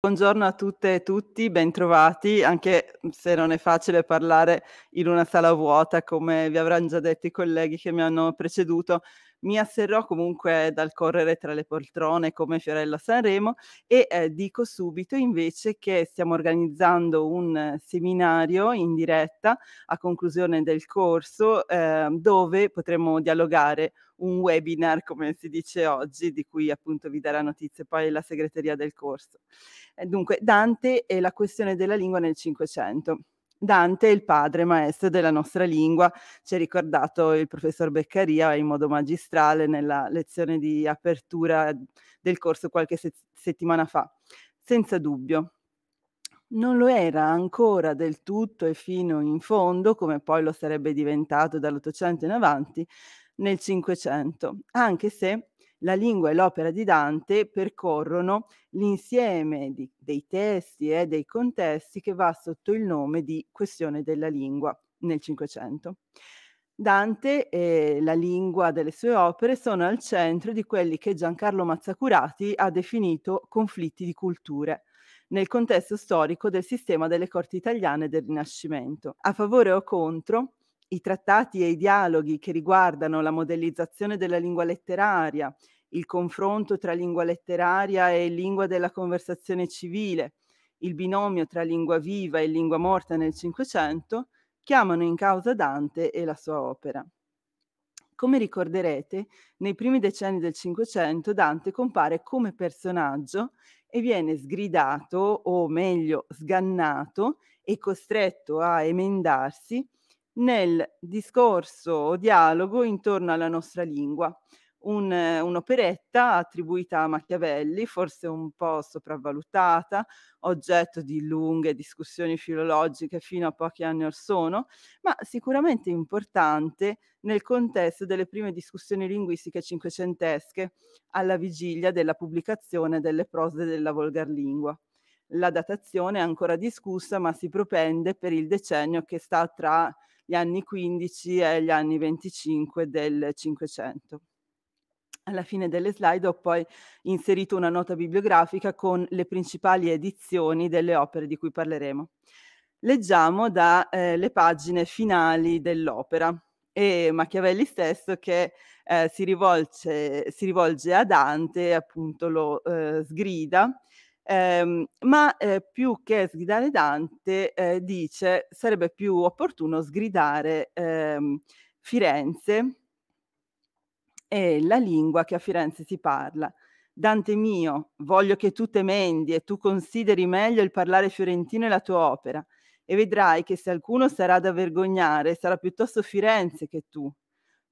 Buongiorno a tutte e tutti, bentrovati, anche se non è facile parlare in una sala vuota, come vi avranno già detto i colleghi che mi hanno preceduto, mi asserrò comunque dal correre tra le poltrone come Fiorella Sanremo e eh, dico subito invece che stiamo organizzando un seminario in diretta a conclusione del corso eh, dove potremo dialogare un webinar, come si dice oggi, di cui appunto vi darà notizie poi la segreteria del corso. Eh, dunque, Dante e la questione della lingua nel Cinquecento. Dante, il padre maestro della nostra lingua, ci ha ricordato il professor Beccaria in modo magistrale nella lezione di apertura del corso qualche se- settimana fa. Senza dubbio, non lo era ancora del tutto e fino in fondo, come poi lo sarebbe diventato dall'Ottocento in avanti, nel Cinquecento, anche se la lingua e l'opera di Dante percorrono l'insieme di, dei testi e dei contesti che va sotto il nome di questione della lingua nel Cinquecento. Dante e la lingua delle sue opere sono al centro di quelli che Giancarlo Mazzacurati ha definito conflitti di culture nel contesto storico del sistema delle corti italiane del Rinascimento. A favore o contro, i trattati e i dialoghi che riguardano la modellizzazione della lingua letteraria, il confronto tra lingua letteraria e lingua della conversazione civile, il binomio tra lingua viva e lingua morta nel Cinquecento, chiamano in causa Dante e la sua opera. Come ricorderete, nei primi decenni del Cinquecento Dante compare come personaggio e viene sgridato, o meglio sgannato, e costretto a emendarsi nel discorso o dialogo intorno alla nostra lingua. Un, un'operetta attribuita a Machiavelli, forse un po' sopravvalutata, oggetto di lunghe discussioni filologiche fino a pochi anni or sono, ma sicuramente importante nel contesto delle prime discussioni linguistiche cinquecentesche, alla vigilia della pubblicazione delle prose della volgarlingua. La datazione è ancora discussa, ma si propende per il decennio che sta tra gli anni 15 e gli anni 25 del Cinquecento. Alla fine delle slide ho poi inserito una nota bibliografica con le principali edizioni delle opere di cui parleremo. Leggiamo dalle eh, pagine finali dell'opera e Machiavelli stesso che eh, si, rivolge, si, rivolge, a Dante, appunto lo eh, sgrida eh, ma eh, più che sgridare Dante, eh, dice, sarebbe più opportuno sgridare ehm, Firenze e la lingua che a Firenze si parla. Dante mio, voglio che tu temendi e tu consideri meglio il parlare fiorentino e la tua opera, e vedrai che se alcuno sarà da vergognare sarà piuttosto Firenze che tu,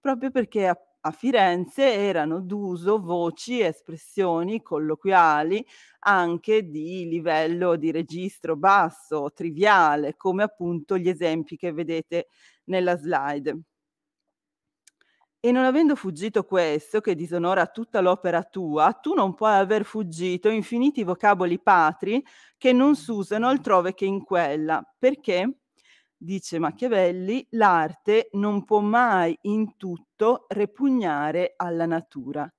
proprio perché a Firenze erano d'uso voci e espressioni colloquiali anche di livello di registro basso, triviale, come appunto gli esempi che vedete nella slide. E non avendo fuggito questo, che disonora tutta l'opera tua, tu non puoi aver fuggito infiniti vocaboli patri che non si usano altrove che in quella, perché dice Machiavelli, l'arte non può mai in tutto repugnare alla natura.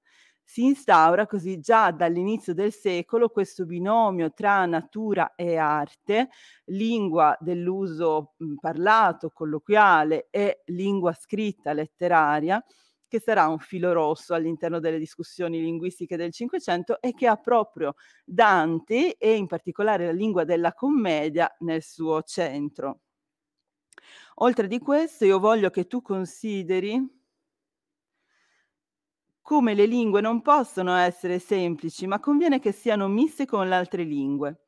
Si instaura così già dall'inizio del secolo questo binomio tra natura e arte, lingua dell'uso mhmm, parlato, colloquiale e lingua scritta, letteraria, che sarà un filo rosso all'interno delle discussioni linguistiche del Cinquecento e che ha proprio Dante e in particolare la lingua della commedia nel suo centro. Oltre di questo, io voglio che tu consideri come le lingue non possono essere semplici, ma conviene che siano miste con le altre lingue.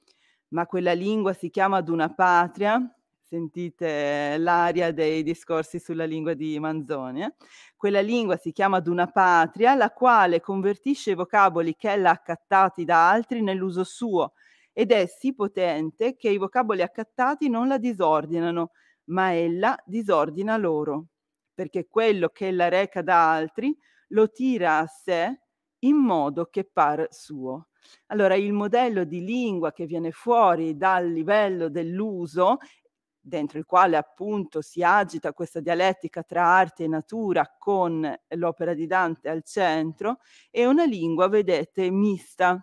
Ma quella lingua si chiama ad una patria, sentite l'aria dei discorsi sulla lingua di Manzoni, eh? quella lingua si chiama ad una patria, la quale convertisce i vocaboli che ella ha accattati da altri nell'uso suo, ed è sì potente che i vocaboli accattati non la disordinano, ma ella disordina loro, perché quello che la reca da altri lo tira a sé in modo che par suo. Allora il modello di lingua che viene fuori dal livello dell'uso, dentro il quale appunto si agita questa dialettica tra arte e natura con l'opera di Dante al centro, è una lingua, vedete, mista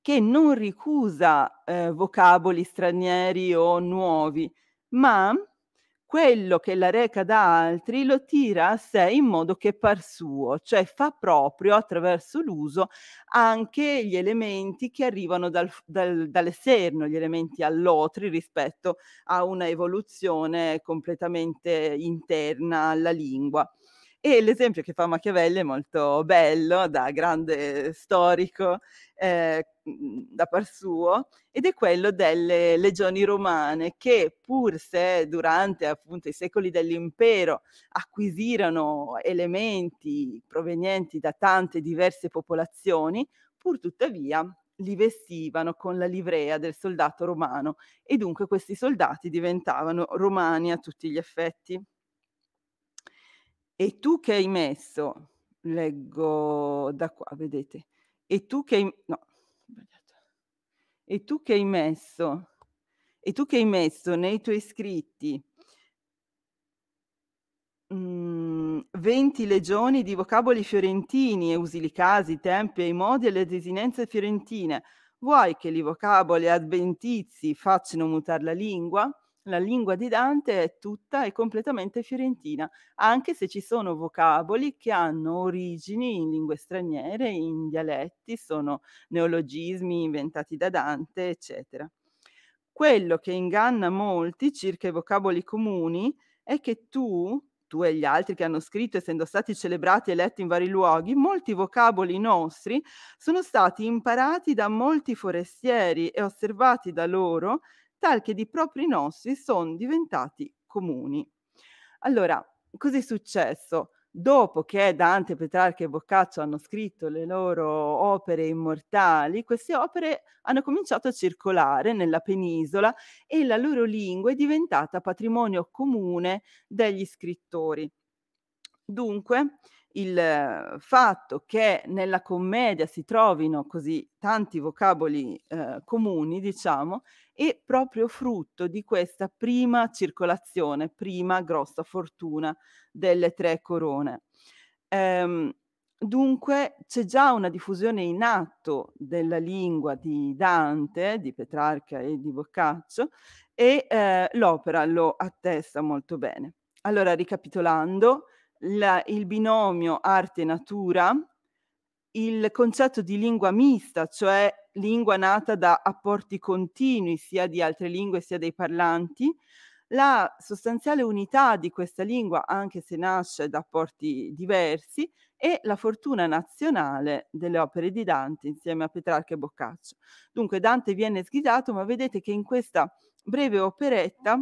che non ricusa eh, vocaboli stranieri o nuovi, ma quello che la reca da altri lo tira a sé in modo che par suo, cioè fa proprio attraverso l'uso anche gli elementi che arrivano dal, dal, dall'esterno, gli elementi all'otri rispetto a una evoluzione completamente interna alla lingua. E l'esempio che fa Machiavelli è molto bello, da grande storico, eh, da par suo, ed è quello delle legioni romane che pur se durante appunto i secoli dell'impero acquisirono elementi provenienti da tante diverse popolazioni, pur tuttavia li vestivano con la livrea del soldato romano e dunque questi soldati diventavano romani a tutti gli effetti. E tu che hai messo, leggo da qua, vedete, e tu che hai, no, e tu che hai messo, e tu che hai messo nei tuoi scritti mh, mm, 20 legioni di vocaboli fiorentini, e usi i casi, i tempi i modi e le desinenze fiorentine, vuoi che i vocaboli adventizi facciano mutare la lingua? la lingua di Dante è tutta e completamente fiorentina, anche se ci sono vocaboli che hanno origini in lingue straniere, in dialetti, sono neologismi inventati da Dante, eccetera. Quello che inganna molti circa i vocaboli comuni è che tu, tu e gli altri che hanno scritto, essendo stati celebrati e letti in vari luoghi, molti vocaboli nostri sono stati imparati da molti forestieri e osservati da loro tal che di propri nostri sono diventati comuni. Allora, cos'è successo? Dopo che Dante, Petrarca e Boccaccio hanno scritto le loro opere immortali, queste opere hanno cominciato a circolare nella penisola e la loro lingua è diventata patrimonio comune degli scrittori. Dunque, il ehm, fatto che nella commedia si trovino così tanti vocaboli eh, comuni, diciamo, è proprio frutto di questa prima circolazione, prima grossa fortuna delle tre corone. Ehm, dunque c'è già una diffusione in atto della lingua di Dante, di Petrarca e di Boccaccio e eh, l'opera lo attesta molto bene. Allora, ricapitolando, la, il binomio arte-natura, il concetto di lingua mista, cioè lingua nata da apporti continui sia di altre lingue sia dei parlanti, la sostanziale unità di questa lingua, anche se nasce da apporti diversi, e la fortuna nazionale delle opere di Dante insieme a Petrarca e Boccaccio. Dunque Dante viene sgridato, ma vedete che in questa breve operetta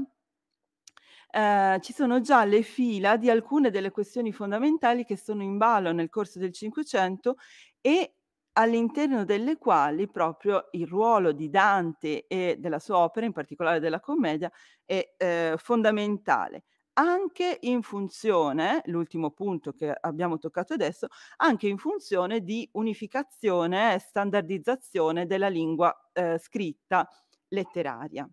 eh, ci sono già le fila di alcune delle questioni fondamentali che sono in ballo nel corso del Cinquecento e all'interno delle quali proprio il ruolo di Dante e della sua opera, in particolare della commedia, è eh, fondamentale anche in funzione, l'ultimo punto che abbiamo toccato adesso, anche in funzione di unificazione e standardizzazione della lingua eh, scritta letteraria.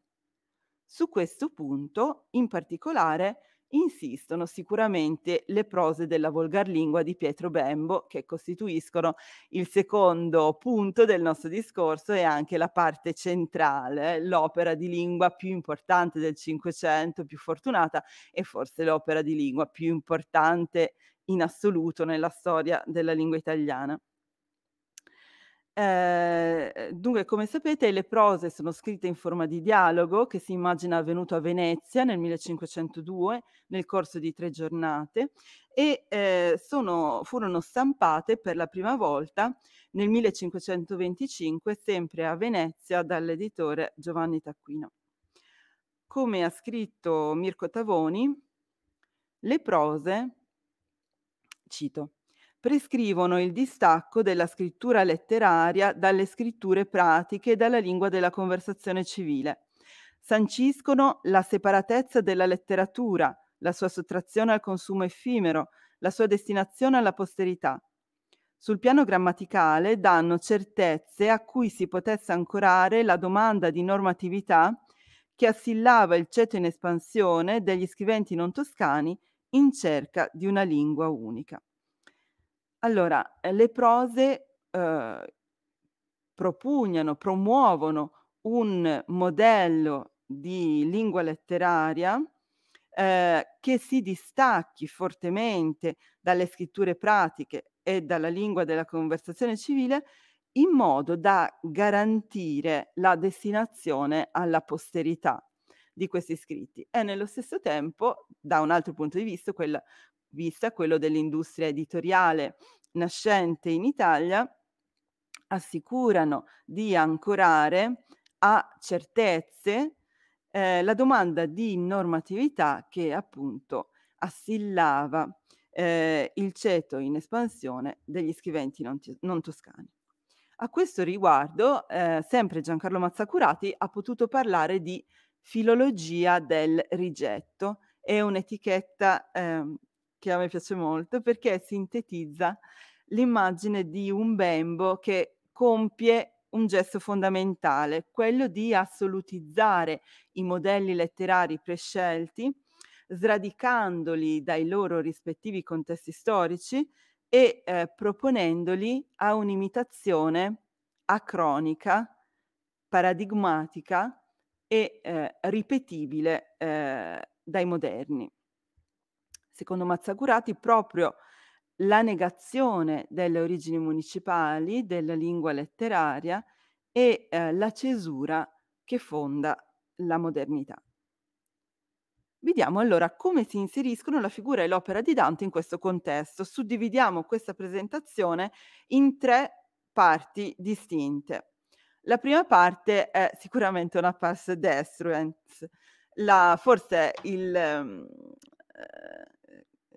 Su questo punto, in particolare, insistono sicuramente le prose della volgar lingua di Pietro Bembo, che costituiscono il secondo punto del nostro discorso e anche la parte centrale, l'opera di lingua più importante del Cinquecento, più fortunata e forse l'opera di lingua più importante in assoluto nella storia della lingua italiana. Ehm, dunque, come sapete, le prose sono scritte in forma di dialogo che si immagina avvenuto a Venezia nel 1502 nel corso di tre giornate e eh, sono, furono stampate per la prima volta nel 1525 sempre a Venezia dall'editore Giovanni Tacquino. Come ha scritto Mirko Tavoni, le prose, cito, prescrivono il distacco della scrittura letteraria dalle scritture pratiche e dalla lingua della conversazione civile. Sanciscono la separatezza della letteratura, la sua sottrazione al consumo effimero, la sua destinazione alla posterità. Sul piano grammaticale danno certezze a cui si potesse ancorare la domanda di normatività che assillava il ceto in espansione degli scriventi non toscani in cerca di una lingua unica. Allora, eh, le prose eh, propugnano, promuovono un modello di lingua letteraria eh, che si distacchi fortemente dalle scritture pratiche e dalla lingua della conversazione civile in modo da garantire la destinazione alla posterità di questi scritti e nello stesso tempo, da un altro punto di vista, quella, vista quello dell'industria editoriale nascente in Italia, assicurano di ancorare a certezze eh, la domanda di normatività che appunto assillava eh, il ceto in espansione degli scriventi non, non toscani. A questo riguardo, eh, sempre Giancarlo Mazzacurati ha potuto parlare di filologia del rigetto, è un'etichetta eh, che a me piace molto perché sintetizza l'immagine di un bembo che compie un gesto fondamentale, quello di assolutizzare i modelli letterari prescelti, sradicandoli dai loro rispettivi contesti storici e eh, proponendoli a un'imitazione acronica, paradigmatica e eh, ripetibile eh, dai moderni secondo Mazzacurati, proprio la negazione delle origini municipali, della lingua letteraria e eh, la cesura che fonda la modernità. Vediamo allora come si inseriscono la figura e l'opera di Dante in questo contesto. Suddividiamo questa presentazione in tre parti distinte. La prima parte è sicuramente una pars destruens, eh, la, forse il, ehm, eh,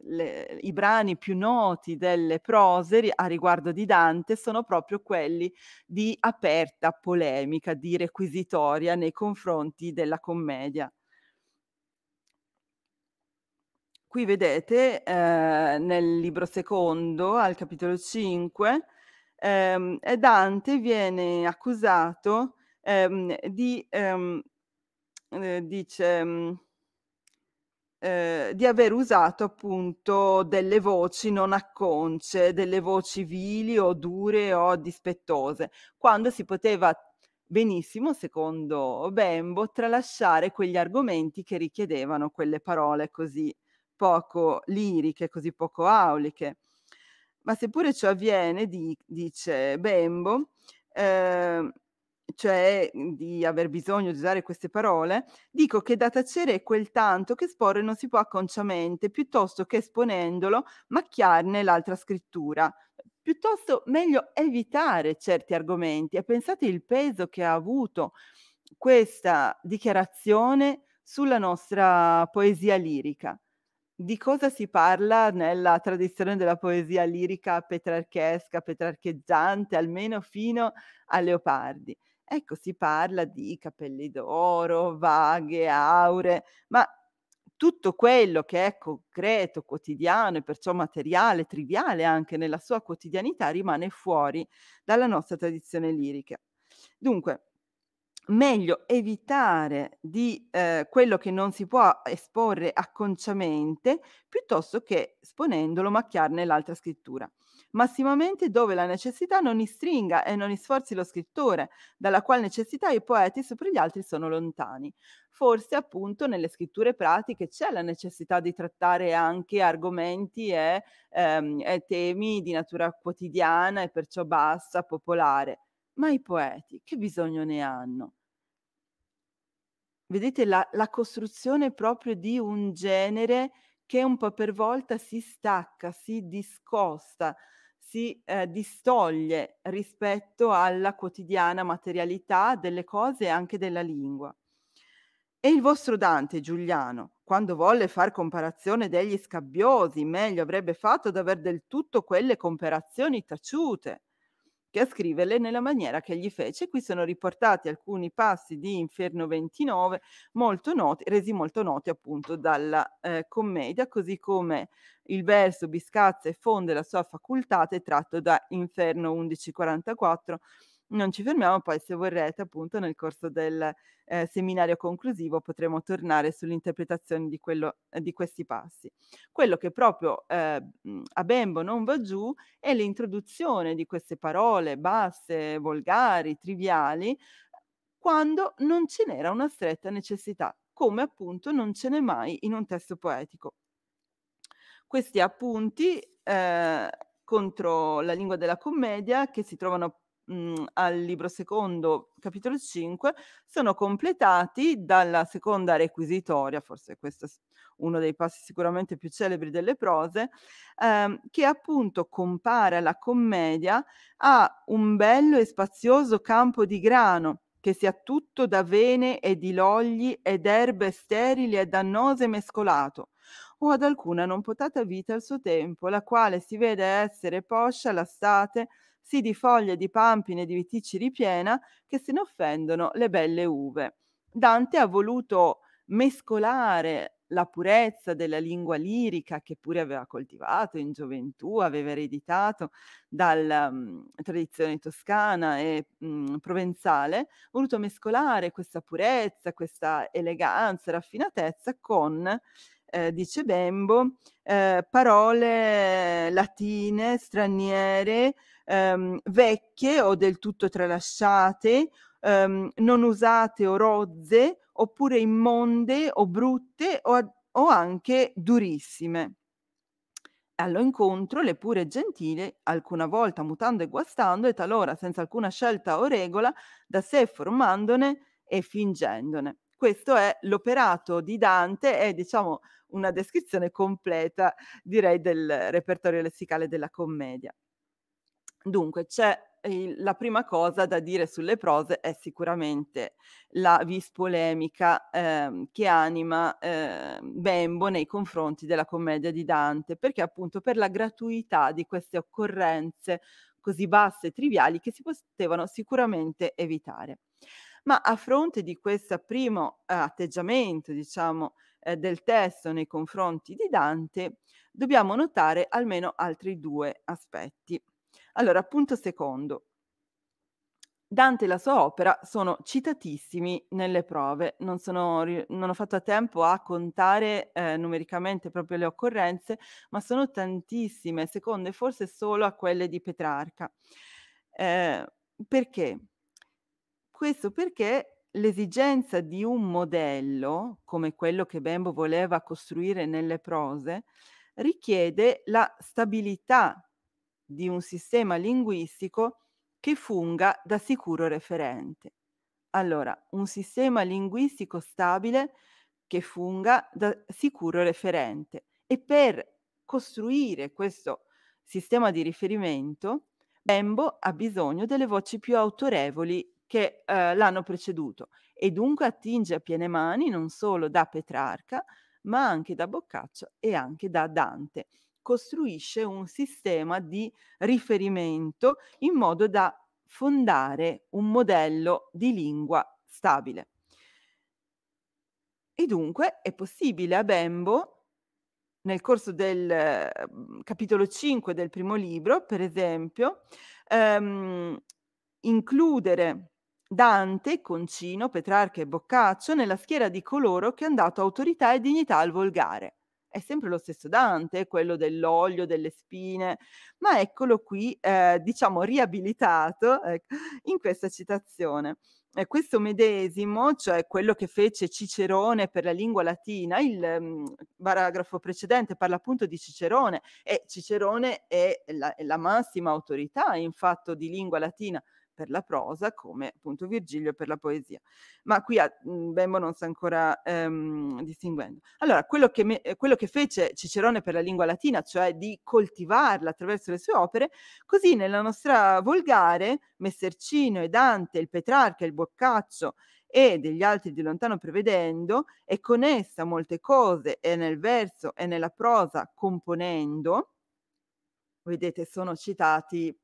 le, i brani più noti delle prose a riguardo di Dante sono proprio quelli di aperta polemica, di requisitoria nei confronti della commedia. Qui vedete eh, nel libro secondo, al capitolo 5, ehm, Dante viene accusato ehm, di, ehm, eh, dice, mm, eh, di aver usato appunto delle voci non acconce, delle voci vili o dure o dispettose, quando si poteva benissimo, secondo Bembo, tralasciare quegli argomenti che richiedevano quelle parole così poco liriche, così poco auliche. Ma seppure ciò avviene, di, dice Bembo, eh, cioè mhmm, di aver bisogno di usare queste parole, dico che da tacere è quel tanto che esporre non si può acconciamente, piuttosto che esponendolo macchiarne l'altra scrittura. Piuttosto meglio evitare certi argomenti e pensate il peso che ha avuto questa dichiarazione sulla nostra poesia lirica. Di cosa si parla nella tradizione della poesia lirica petrarchesca, petrarcheggiante, almeno fino a Leopardi? Ecco, si parla di capelli d'oro, vaghe, aure, ma tutto quello che è concreto, quotidiano e perciò materiale, triviale anche nella sua quotidianità, rimane fuori dalla nostra tradizione lirica. Dunque, meglio evitare di eh, quello che non si può esporre acconciamente piuttosto che esponendolo macchiarne l'altra scrittura massimamente dove la necessità non istringa e non isforzi lo scrittore, dalla quale necessità i poeti sopra gli altri sono lontani. Forse appunto nelle scritture pratiche c'è la necessità di trattare anche argomenti e, ehm, e temi di natura quotidiana e perciò bassa, popolare. Ma i poeti che bisogno ne hanno? Vedete la, la costruzione proprio di un genere che un po' per volta si stacca, si discosta si eh, distoglie rispetto alla quotidiana materialità delle cose e anche della lingua. E il vostro Dante Giuliano, quando volle far comparazione degli scabbiosi, meglio avrebbe fatto ad aver del tutto quelle comparazioni taciute, antiche a scriverle nella maniera che gli fece. Qui sono riportati alcuni passi di Inferno 29, molto noti, resi molto noti appunto dalla eh, commedia, così come il verso Biscazza e fonde la sua facoltà tratto da Inferno 1144 non ci fermiamo, poi se vorrete appunto nel corso del eh, seminario conclusivo potremo tornare sull'interpretazione di, quello, eh, di questi passi. Quello che proprio eh, a Bembo non va giù è l'introduzione di queste parole basse, volgari, triviali, quando non ce n'era una stretta necessità, come appunto non ce n'è mai in un testo poetico. Questi appunti eh, contro la lingua della commedia che si trovano mh, mhmm, al libro secondo, capitolo 5, sono completati dalla seconda requisitoria, forse questo è uno dei passi sicuramente più celebri delle prose, ehm, che appunto compare alla commedia a un bello e spazioso campo di grano che sia tutto da vene e di logli ed erbe sterili e dannose mescolato, o ad alcuna non potata vita al suo tempo, la quale si vede essere poscia la state sì di foglie, di pampine, di viticci ripiena, che se ne offendono le belle uve. Dante ha voluto mescolare la purezza della lingua lirica che pure aveva coltivato in gioventù, aveva ereditato dalla mh, mm, tradizione toscana e mh, mm, provenzale, ha voluto mescolare questa purezza, questa eleganza, raffinatezza con, eh, dice Bembo, eh, parole latine, straniere, ehm, vecchie o del tutto tralasciate, ehm, non usate o rozze, oppure immonde o brutte o, o anche durissime allo incontro le pure gentili, alcuna volta mutando e guastando e talora senza alcuna scelta o regola, da sé formandone e fingendone. Questo è l'operato di Dante, è diciamo una descrizione completa, direi, del repertorio lessicale della commedia. Dunque, c'è il, ehm, la prima cosa da dire sulle prose è sicuramente la vis polemica ehm, che anima eh, Bembo nei confronti della commedia di Dante, perché appunto per la gratuità di queste occorrenze così basse e triviali che si potevano sicuramente evitare. Ma a fronte di questo primo eh, atteggiamento, diciamo, eh, del testo nei confronti di Dante, dobbiamo notare almeno altri due aspetti. Allora, punto secondo. Dante e la sua opera sono citatissimi nelle prove, non, sono, non ho fatto a tempo a contare eh, numericamente proprio le occorrenze, ma sono tantissime, seconde forse solo a quelle di Petrarca. Eh, perché? Questo perché l'esigenza di un modello, come quello che Bembo voleva costruire nelle prose, richiede la stabilità di un sistema linguistico che funga da sicuro referente. Allora, un sistema linguistico stabile che funga da sicuro referente e per costruire questo sistema di riferimento, Bembo ha bisogno delle voci più autorevoli che eh, l'hanno preceduto e dunque attinge a piene mani non solo da Petrarca, ma anche da Boccaccio e anche da Dante, costruisce un sistema di riferimento in modo da fondare un modello di lingua stabile. E dunque è possibile a Bembo, nel corso del mhmm, capitolo 5 del primo libro, per esempio, ehm, includere Dante, Concino, Petrarca e Boccaccio nella schiera di coloro che hanno dato autorità e dignità al volgare è sempre lo stesso Dante, quello dell'olio, delle spine, ma eccolo qui, eh, diciamo, riabilitato eh, in questa citazione. Eh, questo medesimo, cioè quello che fece Cicerone per la lingua latina, il um, paragrafo precedente parla appunto di Cicerone e Cicerone è la, è la massima autorità in fatto di lingua latina, per la prosa come appunto Virgilio per la poesia. Ma qui a, mhmm, Bembo non sta ancora ehm, distinguendo. Allora, quello che, me, quello che fece Cicerone per la lingua latina, cioè di coltivarla attraverso le sue opere, così nella nostra volgare Messercino e Dante, il Petrarca, il Boccaccio e degli altri di lontano prevedendo, e con essa molte cose, e nel verso e nella prosa componendo, vedete sono citati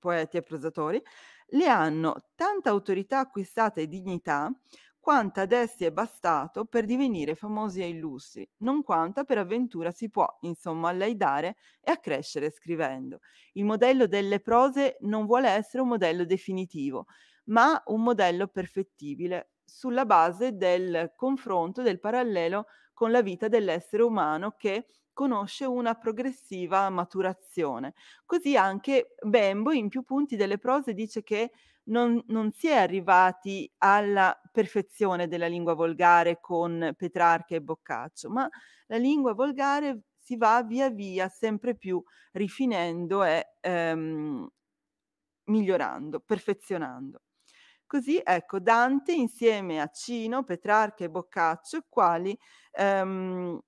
poeti e prosatori, le hanno tanta autorità acquistata e dignità quanta ad essi è bastato per divenire famosi e illustri, non quanta per avventura si può, insomma, a lei dare e accrescere scrivendo. Il modello delle prose non vuole essere un modello definitivo, ma un modello perfettibile sulla base del confronto, del parallelo con la vita dell'essere umano che conosce una progressiva maturazione. Così anche Bembo in più punti delle prose dice che non, non si è arrivati alla perfezione della lingua volgare con Petrarca e Boccaccio, ma la lingua volgare si va via via sempre più rifinendo e ehm, migliorando, perfezionando. Così ecco Dante insieme a Cino, Petrarca e Boccaccio, quali ehm,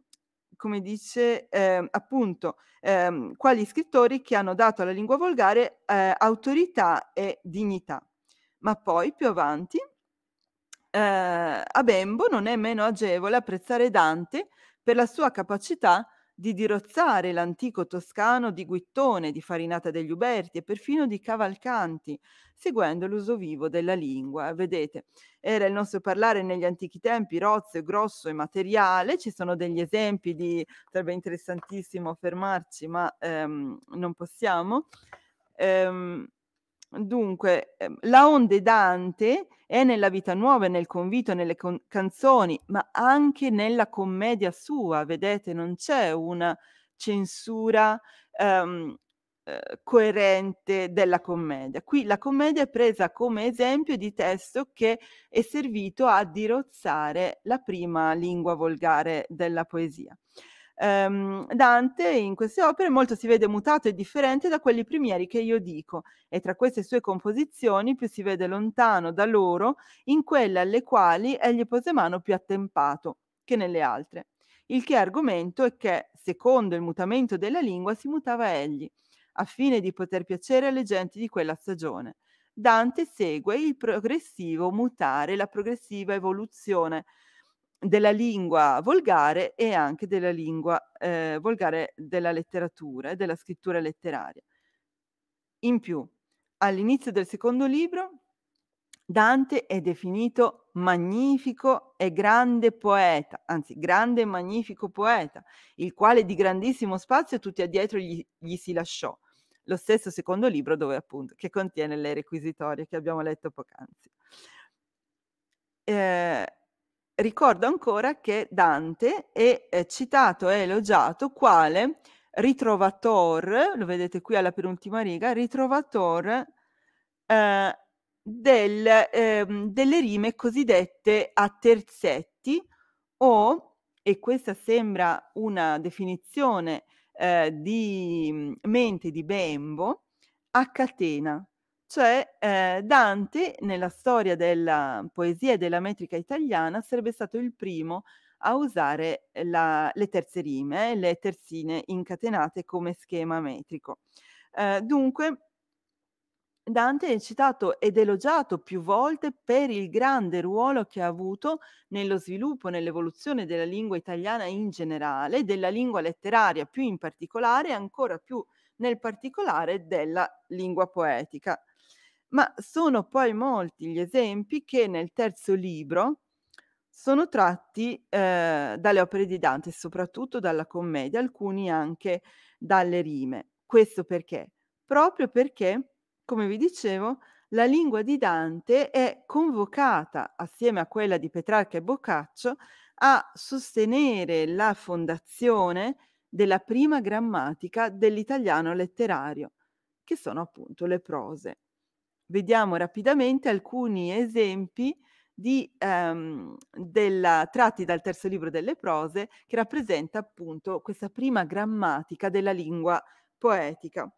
come dice eh, appunto, ehm, quali scrittori che hanno dato alla lingua volgare eh, autorità e dignità. Ma poi più avanti, eh, a Bembo non è meno agevole apprezzare Dante per la sua capacità di dirozzare l'antico toscano di Guittone, di Farinata degli Uberti e perfino di Cavalcanti, seguendo l'uso vivo della lingua. Vedete, era il nostro parlare negli antichi tempi rozzo, grosso e materiale, ci sono degli esempi di, sarebbe interessantissimo fermarci, ma ehm, non possiamo. Ehm, Dunque, ehm, la onde Dante è nella vita nuova, nel convito, nelle con- canzoni, ma anche nella commedia sua, vedete, non c'è una censura ehm, eh, coerente della commedia. Qui la commedia è presa come esempio di testo che è servito a dirozzare la prima lingua volgare della poesia ehm, Dante in queste opere molto si vede mutato e differente da quelli primieri che io dico e tra queste sue composizioni più si vede lontano da loro in quelle alle quali egli pose mano più attempato che nelle altre. Il che argomento è che, secondo il mutamento della lingua, si mutava egli, a fine di poter piacere alle genti di quella stagione. Dante segue il progressivo mutare, la progressiva evoluzione della lingua volgare e anche della lingua eh, volgare della letteratura e della scrittura letteraria. In più, all'inizio del secondo libro, Dante è definito magnifico e grande poeta, anzi grande e magnifico poeta, il quale di grandissimo spazio tutti addietro gli, gli si lasciò. Lo stesso secondo libro dove appunto, che contiene le requisitorie che abbiamo letto poc'anzi. Eh, ricordo ancora che Dante è eh, citato e elogiato quale ritrovator, lo vedete qui alla penultima riga, ritrovator eh, del, eh, delle rime cosiddette a terzetti o, e questa sembra una definizione eh, di mente di Bembo, a catena. Cioè, eh, Dante, nella storia della poesia e della metrica italiana, sarebbe stato il primo a usare la, le terze rime, eh, le terzine incatenate come schema metrico. Eh, dunque, Dante è citato ed elogiato più volte per il grande ruolo che ha avuto nello sviluppo, nell'evoluzione della lingua italiana in generale, della lingua letteraria più in particolare e ancora più nel particolare della lingua poetica ma sono poi molti gli esempi che nel terzo libro sono tratti eh, dalle opere di Dante, soprattutto dalla commedia, alcuni anche dalle rime. Questo perché? Proprio perché, come vi dicevo, la lingua di Dante è convocata, assieme a quella di Petrarca e Boccaccio, a sostenere la fondazione della prima grammatica dell'italiano letterario, che sono appunto le prose vediamo rapidamente alcuni esempi di, ehm, della, tratti dal terzo libro delle prose che rappresenta appunto questa prima grammatica della lingua poetica.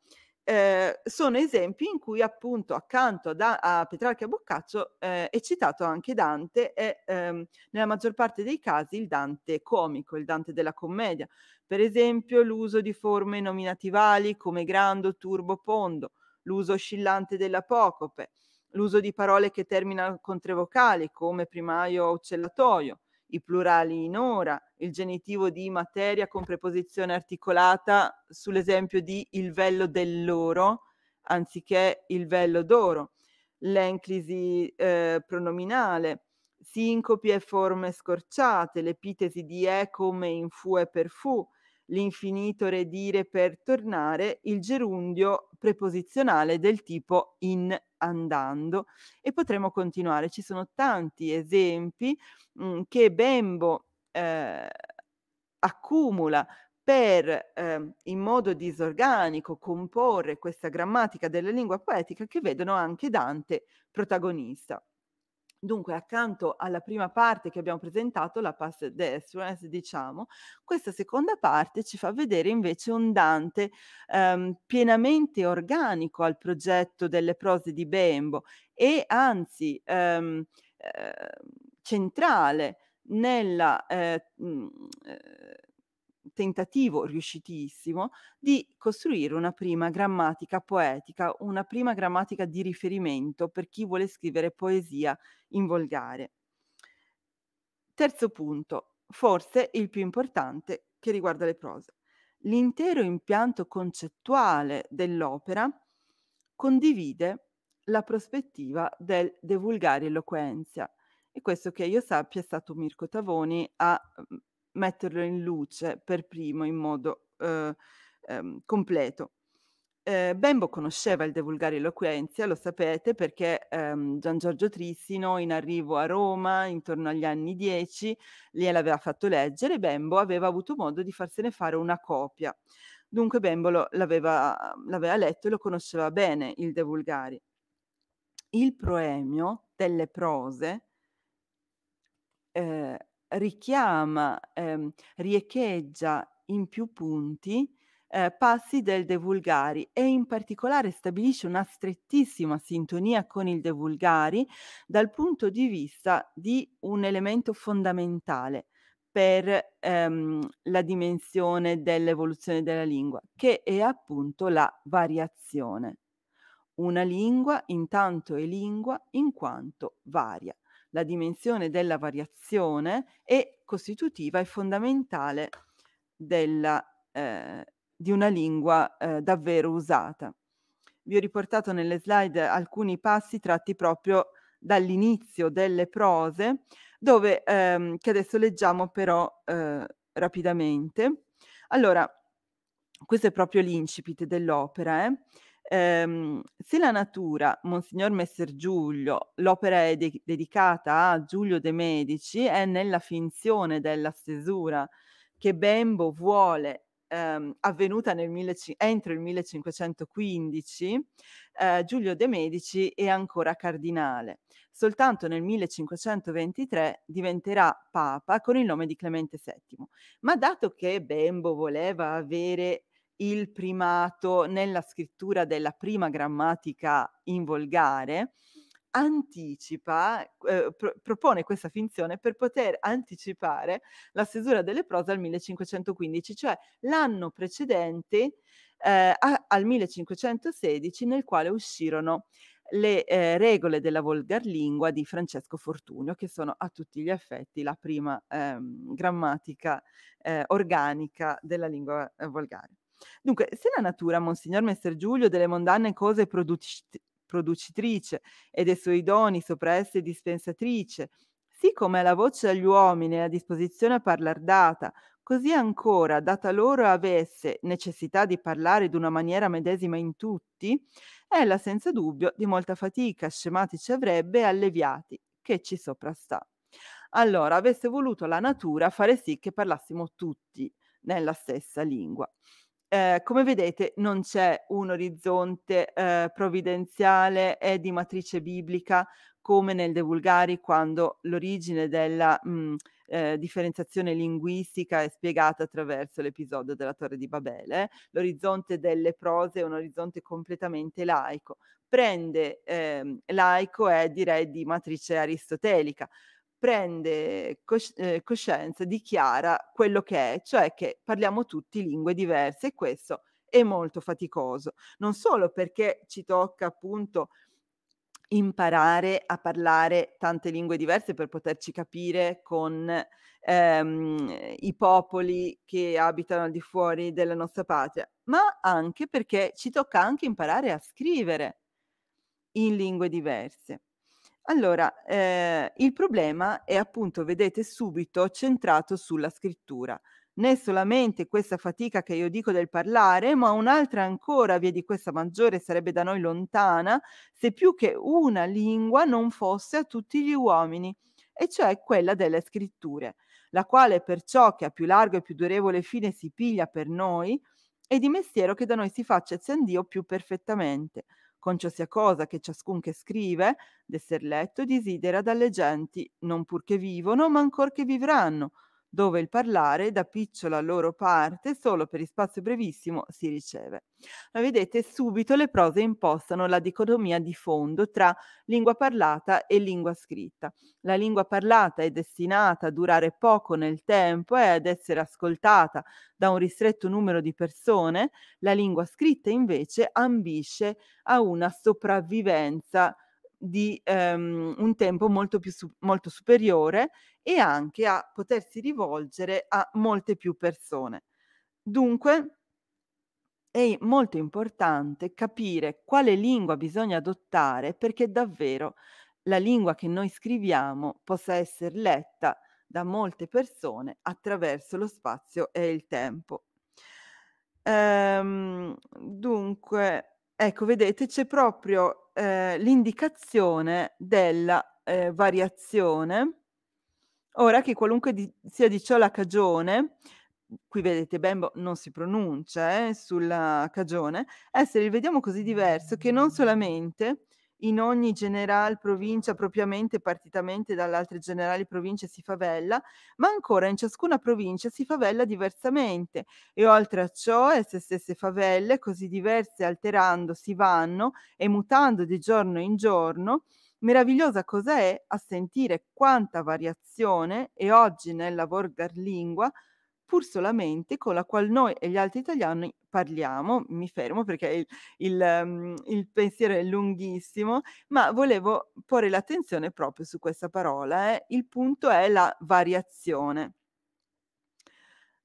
Eh, sono esempi in cui appunto accanto da, a Petrarca e Boccaccio eh, è citato anche Dante e ehm, nella maggior parte dei casi il Dante comico, il Dante della commedia. Per esempio l'uso di forme nominativali come grando, turbo, pondo, l'uso oscillante dell'apocope, l'uso di parole che terminano con tre vocali come primaio o uccellatoio, i plurali in ora, il genitivo di materia con preposizione articolata sull'esempio di il vello dell'oro anziché il vello d'oro, l'enclisi eh, pronominale, sincopi e forme scorciate, l'epitesi di e come in fu e per fu, l'infinito redire per tornare, il gerundio preposizionale del tipo in andando. E potremmo continuare, ci sono tanti esempi mh, mm, che Bembo eh, accumula per eh, in modo disorganico comporre questa grammatica della lingua poetica che vedono anche Dante protagonista. Dunque, accanto alla prima parte che abbiamo presentato, la past assurance, diciamo, questa seconda parte ci fa vedere invece un Dante ehm, pienamente organico al progetto delle prose di Bembo e anzi ehm, eh, centrale nella eh, mh, eh, tentativo riuscitissimo di costruire una prima grammatica poetica, una prima grammatica di riferimento per chi vuole scrivere poesia in volgare. Terzo punto, forse il più importante che riguarda le prose. L'intero impianto concettuale dell'opera condivide la prospettiva del De Vulgari Eloquentia. E questo che io sappia è stato Mirko Tavoni a metterlo in luce per primo in modo eh, ehm, completo. Eh, Bembo conosceva il De Vulgari Eloquenzia, lo sapete, perché ehm, Gian Giorgio Trissino, in arrivo a Roma intorno agli anni 10, gliel'aveva fatto leggere e Bembo aveva avuto modo di farsene fare una copia. Dunque Bembo lo, l'aveva, l'aveva letto e lo conosceva bene, il De Vulgari. Il proemio delle prose eh, richiama, ehm, riecheggia in più punti eh, passi del De Vulgari e in particolare stabilisce una strettissima sintonia con il De Vulgari dal punto di vista di un elemento fondamentale per ehm, la dimensione dell'evoluzione della lingua, che è appunto la variazione. Una lingua intanto è lingua in quanto varia la dimensione della variazione è costitutiva e fondamentale della, eh, di una lingua eh, davvero usata. Vi ho riportato nelle slide alcuni passi tratti proprio dall'inizio delle prose, dove, ehm, che adesso leggiamo però eh, rapidamente. Allora, questo è proprio l'incipit dell'opera. Eh? Ehm, se la natura, Monsignor Messer Giulio, l'opera è de- dedicata a Giulio de' Medici, è nella finzione della stesura che Bembo vuole ehm, avvenuta nel milec- entro il 1515, eh, Giulio de' Medici è ancora cardinale. Soltanto nel 1523 diventerà papa con il nome di Clemente VII. Ma dato che Bembo voleva avere il primato nella scrittura della prima grammatica in volgare, anticipa, eh, pro- propone questa finzione per poter anticipare la stesura delle prose al 1515, cioè l'anno precedente eh, a- al 1516 nel quale uscirono le eh, regole della volgar lingua di Francesco Fortunio, che sono a tutti gli effetti la prima ehm, grammatica eh, organica della lingua eh, volgare. Dunque, se la natura, Monsignor Messer Giulio, delle mondane cose produc- producitrice e dei suoi doni sopra esse dispensatrice, sì come la voce agli uomini e la disposizione a parlar data, così ancora data loro avesse necessità di parlare d'una maniera medesima in tutti, ella senza dubbio di molta fatica scematici avrebbe alleviati che ci soprastà. Allora avesse voluto la natura fare sì che parlassimo tutti nella stessa lingua eh, come vedete non c'è un orizzonte eh, provvidenziale e di matrice biblica come nel De Vulgari quando l'origine della mh, mhmm, eh, differenziazione linguistica è spiegata attraverso l'episodio della Torre di Babele, l'orizzonte delle prose è un orizzonte completamente laico. Prende eh, laico è direi di matrice aristotelica, prende cosci- eh, coscienza, dichiara quello che è, cioè che parliamo tutti lingue diverse e questo è molto faticoso, non solo perché ci tocca appunto imparare a parlare tante lingue diverse per poterci capire con ehm, i popoli che abitano al di fuori della nostra patria, ma anche perché ci tocca anche imparare a scrivere in lingue diverse. Allora, eh, il problema è appunto, vedete subito, centrato sulla scrittura. Né solamente questa fatica che io dico del parlare, ma un'altra ancora, via di questa maggiore, sarebbe da noi lontana, se più che una lingua non fosse a tutti gli uomini, e cioè quella delle scritture, la quale perciò che a più largo e più durevole fine si piglia per noi, è di mestiero che da noi si faccia, sia Dio, più perfettamente conciosia cosa che ciascun che scrive, d'esser letto, desidera dalle genti, non pur che vivono, ma ancor che vivranno, dove il parlare, da picciola loro parte, solo per spazio brevissimo si riceve. Ma vedete, subito le prose impostano la dicotomia di fondo tra lingua parlata e lingua scritta. La lingua parlata è destinata a durare poco nel tempo e eh, ad essere ascoltata da un ristretto numero di persone, la lingua scritta invece ambisce a una sopravvivenza di ehm, un tempo molto, più su- molto superiore e anche a potersi rivolgere a molte più persone. Dunque, è molto importante capire quale lingua bisogna adottare perché davvero la lingua che noi scriviamo possa essere letta da molte persone attraverso lo spazio e il tempo. Ehm, dunque, Ecco, vedete, c'è proprio, ehm, l'indicazione della, ehm, variazione. Ora che qualunque di sia di ciò la cagione, qui vedete Bembo non si pronuncia, eh, sulla cagione, essere il vediamo così diverso che non solamente in ogni general provincia propriamente partitamente dalle altre generali province si favella, ma ancora in ciascuna provincia si favella diversamente e oltre a ciò esse stesse favelle così diverse alterando si vanno e mutando di giorno in giorno Meravigliosa cosa è a sentire quanta variazione e oggi nella volgar lingua pur solamente con la quale noi e gli altri italiani parliamo, mi fermo perché il, il, um, il pensiero è lunghissimo, ma volevo porre l'attenzione proprio su questa parola. Eh. Il punto è la variazione.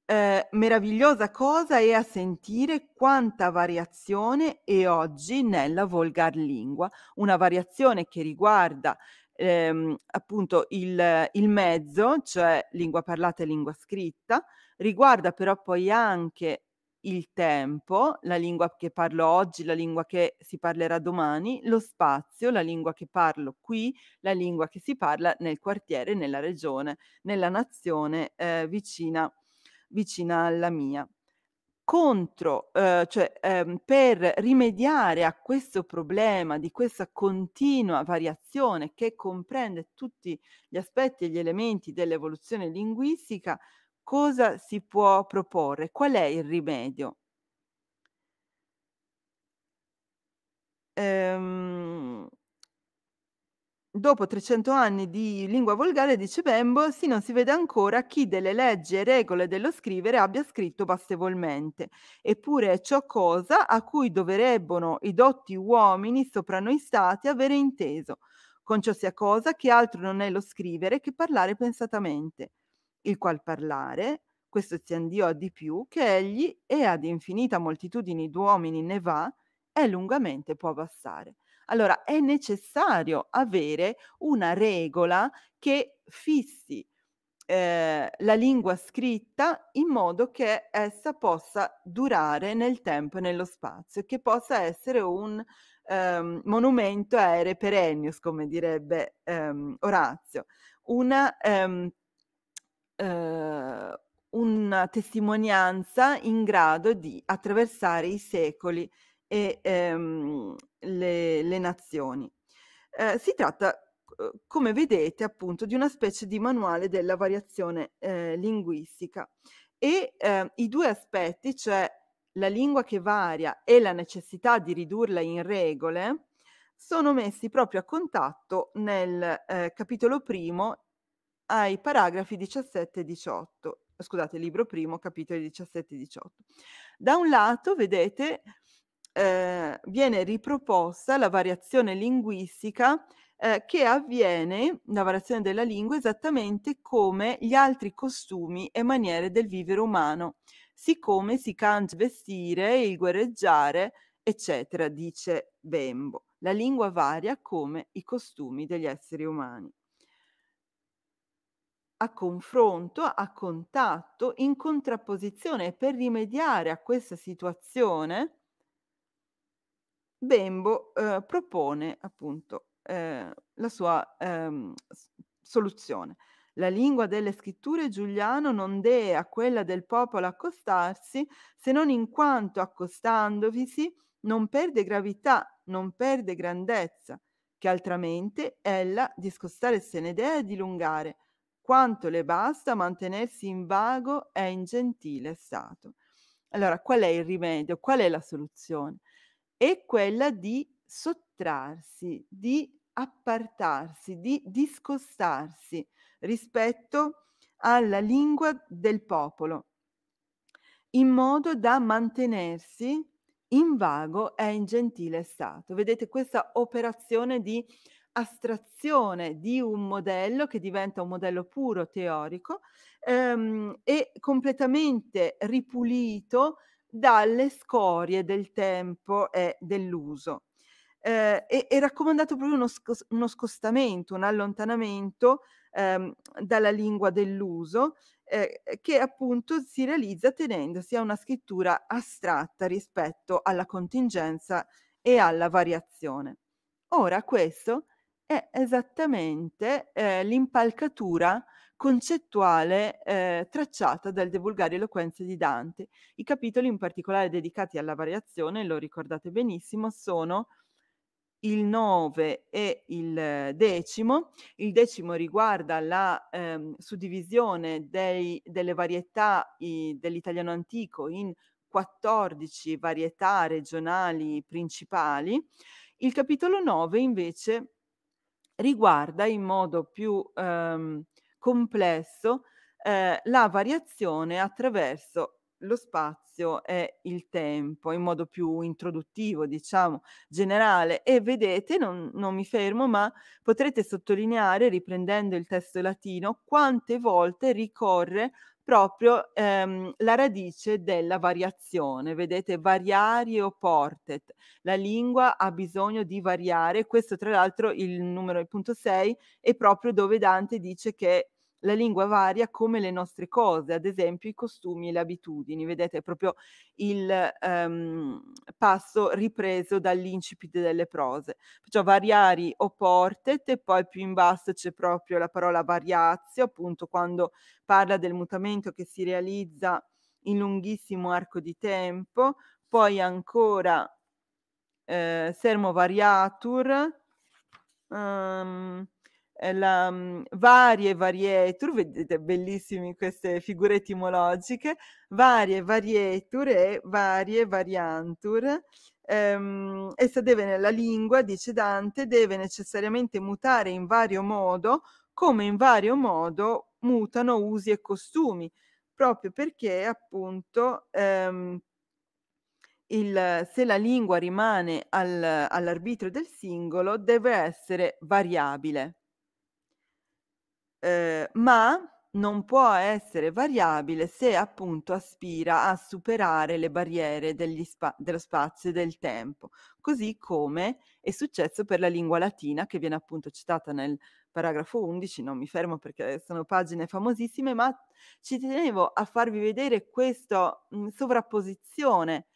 Eh, meravigliosa cosa è a sentire quanta variazione è oggi nella volgar lingua, una variazione che riguarda ehm, appunto il, il mezzo, cioè lingua parlata e lingua scritta, riguarda però poi anche il tempo, la lingua che parlo oggi, la lingua che si parlerà domani, lo spazio, la lingua che parlo qui, la lingua che si parla nel quartiere, nella regione, nella nazione eh, vicina, vicina alla mia contro, eh, cioè ehm, per rimediare a questo problema di questa continua variazione che comprende tutti gli aspetti e gli elementi dell'evoluzione linguistica, cosa si può proporre? Qual è il rimedio? Ehm, Dopo 300 anni di lingua volgare, dice Bembo, sì non si vede ancora chi delle leggi e regole dello scrivere abbia scritto bastevolmente, eppure è ciò cosa a cui doverebbero i dotti uomini sopra noi stati avere inteso, con ciò sia cosa che altro non è lo scrivere che parlare pensatamente, il qual parlare, questo sia Dio a di più, che egli e ad infinita moltitudine d'uomini ne va, e lungamente può abbassare. Allora è necessario avere una regola che fissi ehm, la lingua scritta in modo che essa possa durare nel tempo e nello spazio, che possa essere un ehm, monumento aereo perennius, come direbbe ehm, Orazio, una, ehm, eh, una testimonianza in grado di attraversare i secoli e ehm, le, le, nazioni. Eh, si tratta, eh, come vedete, appunto di una specie di manuale della variazione eh, linguistica e eh, i due aspetti, cioè la lingua che varia e la necessità di ridurla in regole, sono messi proprio a contatto nel eh, capitolo primo ai paragrafi 17 e 18 scusate, libro primo, capitoli 17 e 18. Da un lato, vedete, eh, viene riproposta la variazione linguistica eh, che avviene, la variazione della lingua, esattamente come gli altri costumi e maniere del vivere umano, siccome si cangia vestire, il guerreggiare, eccetera, dice Bembo. La lingua varia come i costumi degli esseri umani a confronto, a contatto, in contrapposizione. Per rimediare a questa situazione Bembo eh, propone appunto eh, la sua ehm, soluzione. La lingua delle scritture Giuliano non dee a quella del popolo accostarsi, se non in quanto accostandovisi non perde gravità, non perde grandezza, che altrimenti ella di scostare se ne dea e dilungare, quanto le basta mantenersi in vago e in gentile stato. Allora, qual è il rimedio? Qual è la soluzione? è quella di sottrarsi, di appartarsi, di discostarsi rispetto alla lingua del popolo, in modo da mantenersi in vago e in gentile stato. Vedete questa operazione di astrazione di un modello che diventa un modello puro teorico ehm, e completamente ripulito dalle scorie del tempo e dell'uso. Eh, e, è raccomandato proprio uno, sc- uno scostamento, un allontanamento ehm, dalla lingua dell'uso eh, che appunto si realizza tenendosi a una scrittura astratta rispetto alla contingenza e alla variazione. Ora questo è esattamente eh, l'impalcatura concettuale eh, tracciata dal De Vulgari Eloquenze di Dante. I capitoli in particolare dedicati alla variazione, lo ricordate benissimo, sono il 9 e il decimo. Il decimo riguarda la ehm, suddivisione dei, delle varietà i, dell'italiano antico in 14 varietà regionali principali. Il capitolo 9 invece riguarda in modo più ehm, complesso eh, la variazione attraverso lo spazio e il tempo in modo più introduttivo, diciamo, generale. E vedete, non, non, mi fermo, ma potrete sottolineare, riprendendo il testo latino, quante volte ricorre proprio ehm, la radice della variazione. Vedete, variare o portet. La lingua ha bisogno di variare. Questo, tra l'altro, il numero, il punto 6, è proprio dove Dante dice che la lingua varia come le nostre cose, ad esempio i costumi e le abitudini. Vedete, è proprio il um, passo ripreso dall'incipit delle prose. Perciò variari o portet e poi più in basso c'è proprio la parola variazio, appunto quando parla del mutamento che si realizza in lunghissimo arco di tempo, poi ancora eh, sermo variatur. Um, eh, la, mhmm, varie varietur, vedete bellissime queste figure etimologiche, varie varietur e varie variantur. Ehm, essa deve nella lingua, dice Dante, deve necessariamente mutare in vario modo, come in vario modo mutano usi e costumi, proprio perché appunto ehm, il, se la lingua rimane al, all'arbitrio del singolo deve essere variabile. Ehm, ma non può essere variabile se appunto aspira a superare le barriere degli spa- dello spazio e del tempo, così come è successo per la lingua latina che viene appunto citata nel paragrafo 11, non mi fermo perché sono pagine famosissime, ma ci tenevo a farvi vedere questa mhmm, sovrapposizione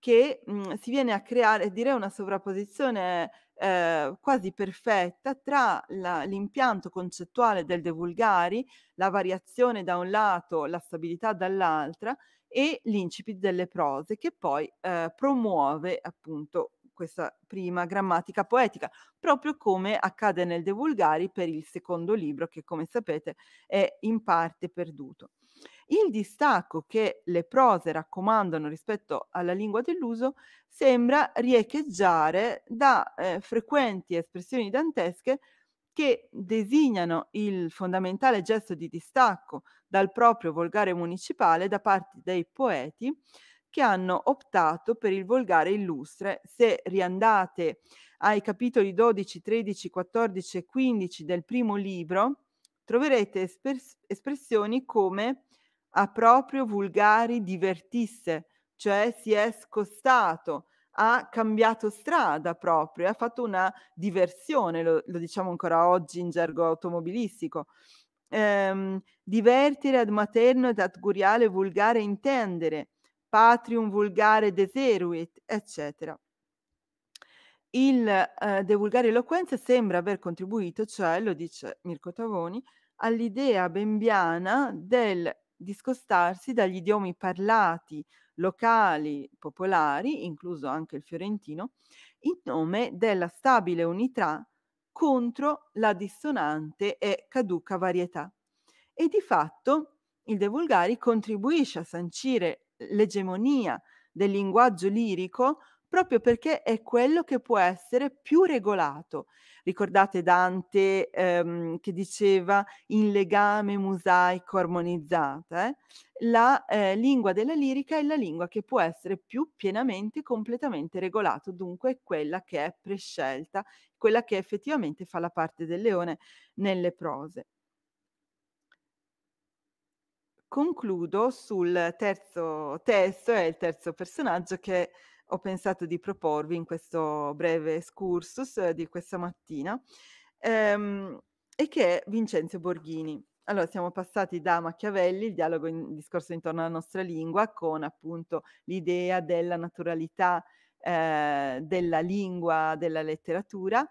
che mh, mhmm, si viene a creare, direi una sovrapposizione Ehm, quasi perfetta tra la, l'impianto concettuale del De Vulgari, la variazione da un lato, la stabilità dall'altra e l'incipit delle prose che poi eh, promuove appunto questa prima grammatica poetica, proprio come accade nel De Vulgari per il secondo libro che come sapete è in parte perduto. Il distacco che le prose raccomandano rispetto alla lingua dell'uso sembra riecheggiare da eh, frequenti espressioni dantesche che designano il fondamentale gesto di distacco dal proprio volgare municipale da parte dei poeti che hanno optato per il volgare illustre. Se riandate ai capitoli 12, 13, 14 e 15 del primo libro, troverete espers- espressioni come a proprio vulgari divertisse, cioè si è scostato, ha cambiato strada proprio, ha fatto una diversione, lo, lo diciamo ancora oggi in gergo automobilistico. Ehm, divertire ad materno ed ad guriale vulgare intendere, patrium vulgare deseruit, eccetera. Il eh, De Vulgari Eloquenza sembra aver contribuito, cioè, lo dice Mirko Tavoni, all'idea bembiana del discostarsi dagli idiomi parlati locali popolari, incluso anche il fiorentino, in nome della stabile unità contro la dissonante e caduca varietà. E di fatto il De Vulgari contribuisce a sancire l'egemonia del linguaggio lirico proprio perché è quello che può essere più regolato, Ricordate Dante ehm, che diceva in legame mosaico armonizzata? Eh? La eh, lingua della lirica è la lingua che può essere più pienamente, completamente regolata, dunque è quella che è prescelta, quella che effettivamente fa la parte del leone nelle prose. Concludo sul terzo testo, è il terzo personaggio che ho pensato di proporvi in questo breve excursus di questa mattina, ehm, e che è Vincenzo Borghini. Allora, siamo passati da Machiavelli, il dialogo in discorso intorno alla nostra lingua, con appunto l'idea della naturalità eh, della lingua, della letteratura,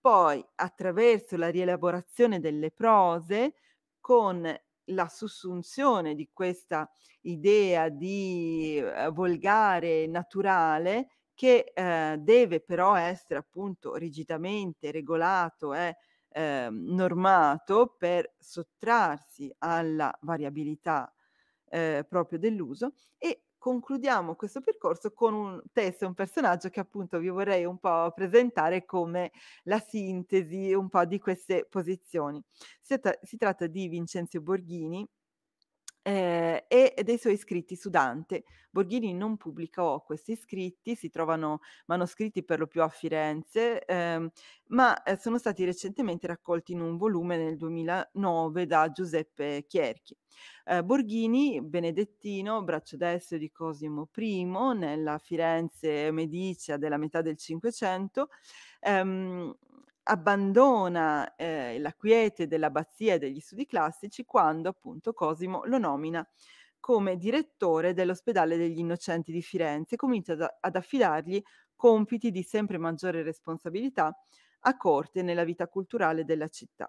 poi attraverso la rielaborazione delle prose con la sussunzione di questa idea di eh, volgare naturale che eh, deve però essere appunto rigidamente regolato e eh, normato per sottrarsi alla variabilità eh, proprio dell'uso e concludiamo questo percorso con un testo, un personaggio che appunto vi vorrei un po' presentare come la sintesi un po' di queste posizioni. Si, tra- si tratta di Vincenzo Borghini, eh, e dei suoi scritti su Dante. Borghini non pubblicò questi scritti, si trovano manoscritti per lo più a Firenze, ehm, ma eh, sono stati recentemente raccolti in un volume nel 2009 da Giuseppe Chierchi. Eh, Borghini, benedettino, braccio destro di Cosimo I nella Firenze medicea della metà del Cinquecento, ehm, abbandona eh, la quiete dell'abbazia e degli studi classici quando appunto Cosimo lo nomina come direttore dell'ospedale degli innocenti di Firenze e comincia ad, ad affidargli compiti di sempre maggiore responsabilità a corte nella vita culturale della città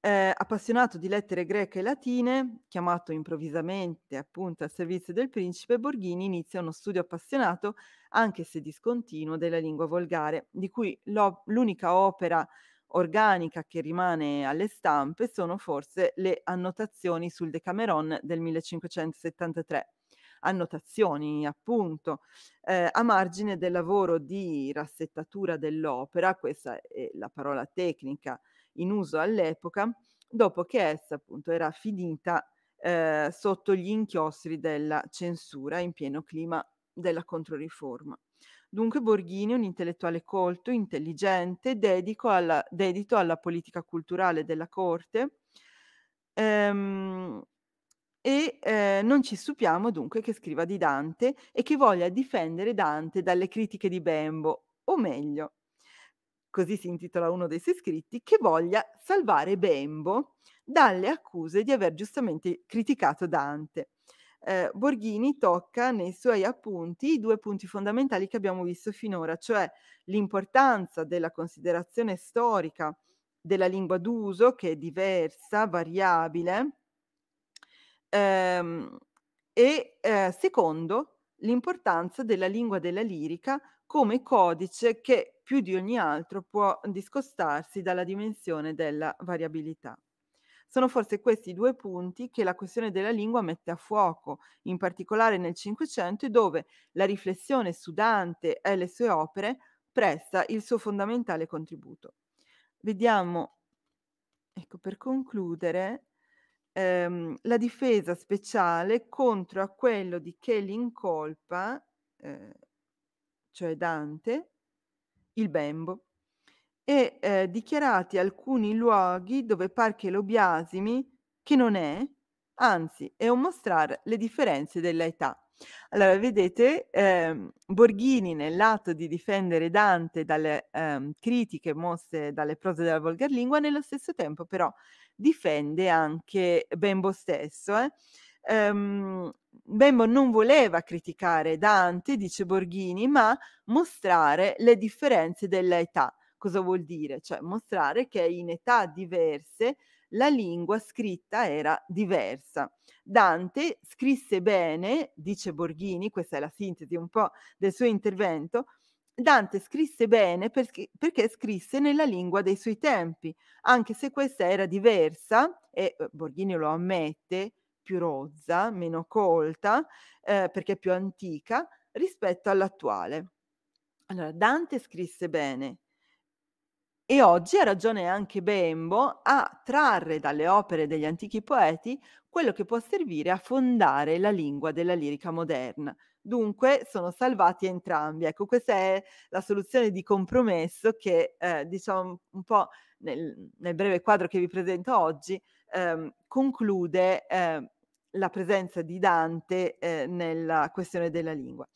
eh, appassionato di lettere greche e latine, chiamato improvvisamente appunto al servizio del principe, Borghini inizia uno studio appassionato, anche se discontinuo, della lingua volgare, di cui l'unica opera organica che rimane alle stampe sono forse le annotazioni sul Decameron del 1573. Annotazioni, appunto, eh, a margine del lavoro di rassettatura dell'opera, questa è la parola tecnica in uso all'epoca, dopo che essa appunto era finita eh, sotto gli inchiostri della censura in pieno clima della Controriforma. Dunque Borghini è un intellettuale colto, intelligente, alla, dedito alla politica culturale della corte ehm, e eh, non ci stupiamo dunque che scriva di Dante e che voglia difendere Dante dalle critiche di Bembo, o meglio, così si intitola uno dei suoi scritti, che voglia salvare Bembo dalle accuse di aver giustamente criticato Dante. Eh, Borghini tocca nei suoi appunti i due punti fondamentali che abbiamo visto finora, cioè l'importanza della considerazione storica della lingua d'uso che è diversa, variabile, ehm, e eh, secondo l'importanza della lingua della lirica come codice che più di ogni altro può discostarsi dalla dimensione della variabilità. Sono forse questi due punti che la questione della lingua mette a fuoco, in particolare nel Cinquecento, dove la riflessione su Dante e le sue opere presta il suo fondamentale contributo. Vediamo, ecco per concludere, ehm, la difesa speciale contro a quello di che l'incolpa, eh, cioè Dante, il Bembo, e eh, dichiarati alcuni luoghi dove par che lo biasimi, che non è, anzi è un mostrare le differenze dell'età. Allora, vedete, eh, Borghini nell'atto di difendere Dante dalle eh, critiche mosse dalle prose della volgar lingua, nello stesso tempo però difende anche Bembo stesso. Eh? Um, Bembo non voleva criticare Dante, dice Borghini, ma mostrare le differenze dell'età. Cosa vuol dire? Cioè mostrare che in età diverse la lingua scritta era diversa. Dante scrisse bene, dice Borghini, questa è la sintesi un po' del suo intervento, Dante scrisse bene perché, perché, scrisse nella lingua dei suoi tempi, anche se questa era diversa, e eh, Borghini lo ammette, più rozza, meno colta, eh, perché più antica rispetto all'attuale. Allora, Dante scrisse bene e oggi ha ragione anche Bembo a trarre dalle opere degli antichi poeti quello che può servire a fondare la lingua della lirica moderna. Dunque sono salvati entrambi. Ecco, questa è la soluzione di compromesso che, eh, diciamo, un po' nel, nel, breve quadro che vi presento oggi, ehm, conclude eh, la presenza di Dante eh, nella questione della lingua.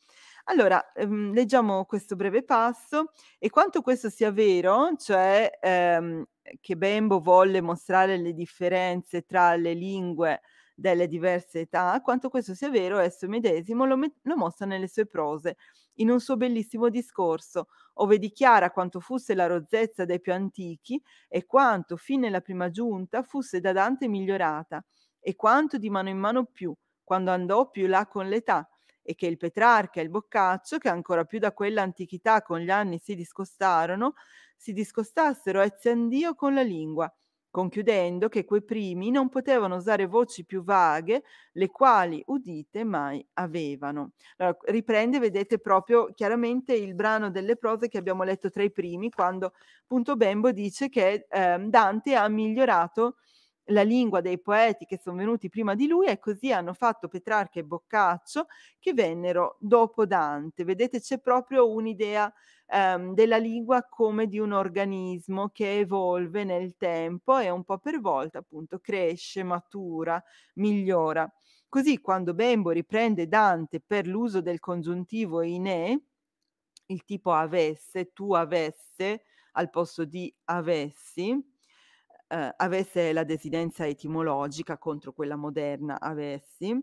Allora, ehm, leggiamo questo breve passo e quanto questo sia vero, cioè ehm, che Bembo volle mostrare le differenze tra le lingue delle diverse età, quanto questo sia vero, esso medesimo lo, met- lo mostra nelle sue prose, in un suo bellissimo discorso, ove dichiara quanto fosse la rozzezza dei più antichi e quanto, fin nella prima giunta, fosse da Dante migliorata e quanto di mano in mano più, quando andò più là con l'età, e che il Petrarca e il Boccaccio, che ancora più da quell'antichità con gli anni si discostarono, si discostassero eziandio con la lingua, conchiudendo che quei primi non potevano usare voci più vaghe, le quali udite mai avevano. Allora, riprende, vedete proprio chiaramente il brano delle prose che abbiamo letto tra i primi, quando appunto Bembo dice che eh, Dante ha migliorato la lingua dei poeti che sono venuti prima di lui e così hanno fatto Petrarca e Boccaccio che vennero dopo Dante. Vedete c'è proprio un'idea ehm, della lingua come di un organismo che evolve nel tempo e un po' per volta appunto cresce, matura, migliora. Così quando Bembo riprende Dante per l'uso del congiuntivo inè, il tipo avesse, tu avesse, al posto di avessi, eh, avesse la desidenza etimologica contro quella moderna avessi.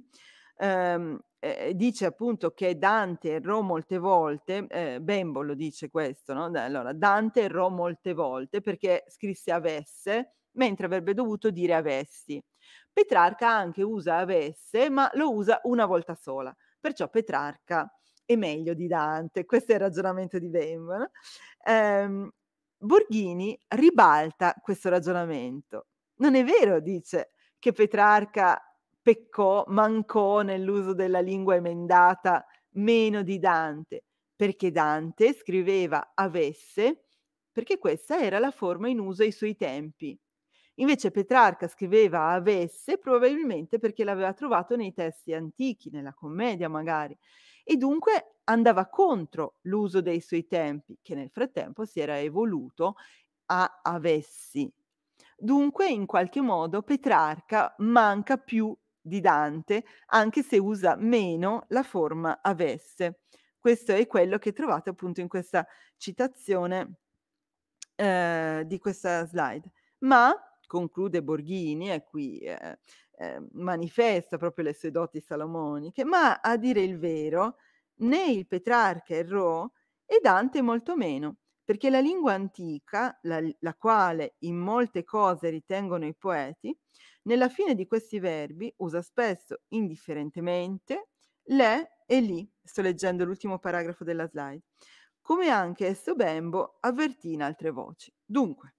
Ehm, eh, dice appunto che Dante errò molte volte, eh, lo dice questo, no? Allora, Dante errò molte volte perché scrisse avesse, mentre avrebbe dovuto dire avessi. Petrarca anche usa avesse, ma lo usa una volta sola, perciò Petrarca è meglio di Dante, questo è il ragionamento di Bembolo. Ehm, Borghini ribalta questo ragionamento. Non è vero, dice, che Petrarca peccò, mancò nell'uso della lingua emendata meno di Dante, perché Dante scriveva avesse, perché questa era la forma in uso ai suoi tempi. Invece Petrarca scriveva avesse probabilmente perché l'aveva trovato nei testi antichi, nella commedia magari, e dunque andava contro l'uso dei suoi tempi, che nel frattempo si era evoluto a avessi. Dunque, in qualche modo, Petrarca manca più di Dante, anche se usa meno la forma avesse. Questo è quello che trovate appunto in questa citazione eh, di questa slide. Ma, conclude Borghini, e qui eh, eh, manifesta proprio le sue doti salomoniche, ma a dire il vero, né il Petrarca e il Ro e Dante molto meno, perché la lingua antica, la, la quale in molte cose ritengono i poeti, nella fine di questi verbi usa spesso indifferentemente le e li, sto leggendo l'ultimo paragrafo della slide, come anche esso bembo avvertì in altre voci. Dunque,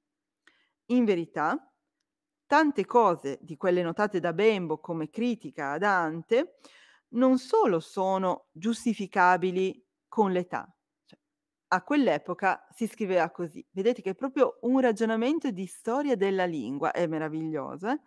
in verità, tante cose di quelle notate da Bembo come critica a Dante non solo sono giustificabili con l'età, cioè, a quell'epoca si scriveva così, vedete che è proprio un ragionamento di storia della lingua, è meraviglioso, eh?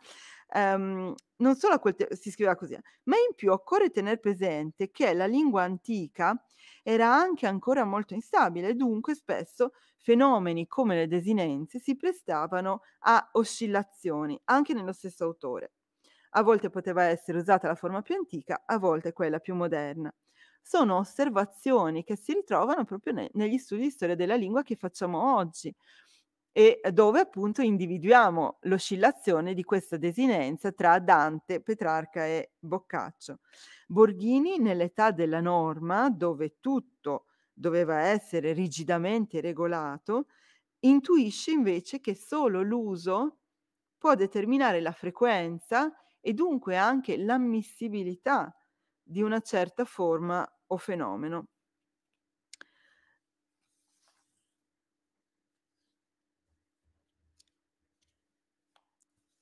Um, non solo a quel te- si scriveva così, eh, ma in più occorre tenere presente che la lingua antica era anche ancora molto instabile, dunque spesso fenomeni come le desinenze si prestavano a oscillazioni, anche nello stesso autore. A volte poteva essere usata la forma più antica, a volte quella più moderna. Sono osservazioni che si ritrovano proprio ne- negli studi di storia della lingua che facciamo oggi e dove appunto individuiamo l'oscillazione di questa desinenza tra Dante, Petrarca e Boccaccio. Borghini nell'età della norma, dove tutto doveva essere rigidamente regolato, intuisce invece che solo l'uso può determinare la frequenza e dunque anche l'ammissibilità di una certa forma o fenomeno.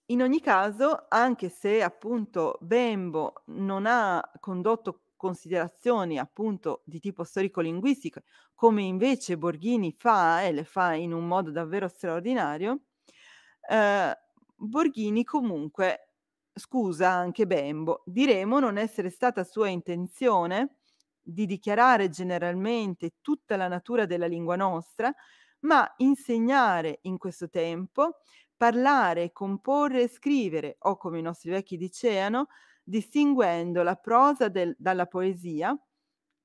In ogni caso, anche se appunto Bembo non ha condotto considerazioni appunto di tipo storico-linguistico, come invece Borghini fa e le fa in un modo davvero straordinario, eh, Borghini comunque scusa anche Bembo, diremo non essere stata sua intenzione di dichiarare generalmente tutta la natura della lingua nostra, ma insegnare in questo tempo, parlare, comporre e scrivere, o come i nostri vecchi dicevano, distinguendo la prosa del, dalla poesia,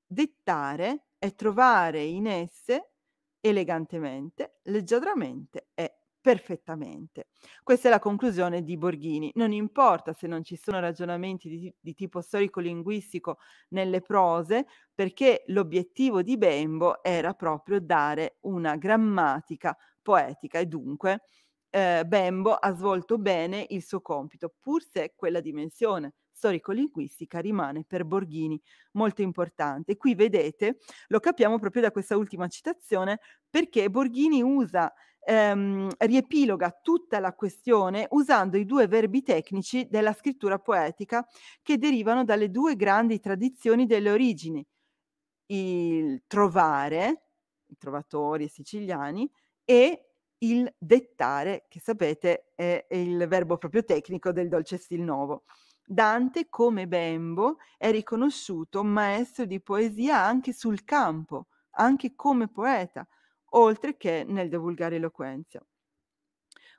dettare e trovare in esse elegantemente, leggiadramente e perfettamente. Questa è la conclusione di Borghini. Non importa se non ci sono ragionamenti di, di tipo storico-linguistico nelle prose, perché l'obiettivo di Bembo era proprio dare una grammatica poetica e dunque eh, Bembo ha svolto bene il suo compito, pur se quella dimensione storico-linguistica rimane per Borghini molto importante. Qui vedete, lo capiamo proprio da questa ultima citazione, perché Borghini usa ehm, riepiloga tutta la questione usando i due verbi tecnici della scrittura poetica che derivano dalle due grandi tradizioni delle origini, il trovare, i trovatori siciliani, e il dettare, che sapete è il verbo proprio tecnico del dolce stil nuovo. Dante, come Bembo, è riconosciuto maestro di poesia anche sul campo, anche come poeta, oltre che nel De vulgare Eloquenzia.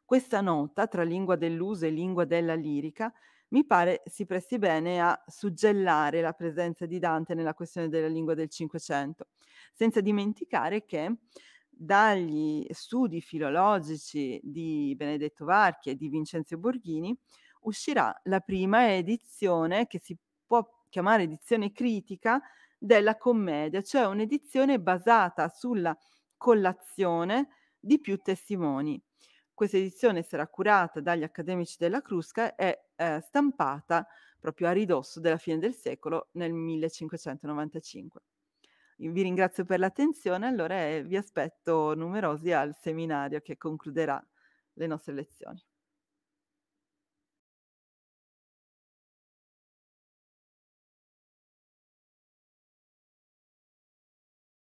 Questa nota tra lingua dell'uso e lingua della lirica mi pare si presti bene a suggellare la presenza di Dante nella questione della lingua del Cinquecento, senza dimenticare che dagli studi filologici di Benedetto Varchi e di Vincenzo Borghini uscirà la prima edizione che si può chiamare edizione critica della commedia, cioè un'edizione basata sulla collazione di più testimoni. Questa edizione sarà curata dagli accademici della Crusca e eh, stampata proprio a ridosso della fine del secolo nel 1595. Vi ringrazio per l'attenzione, allora vi aspetto numerosi al seminario che concluderà le nostre lezioni.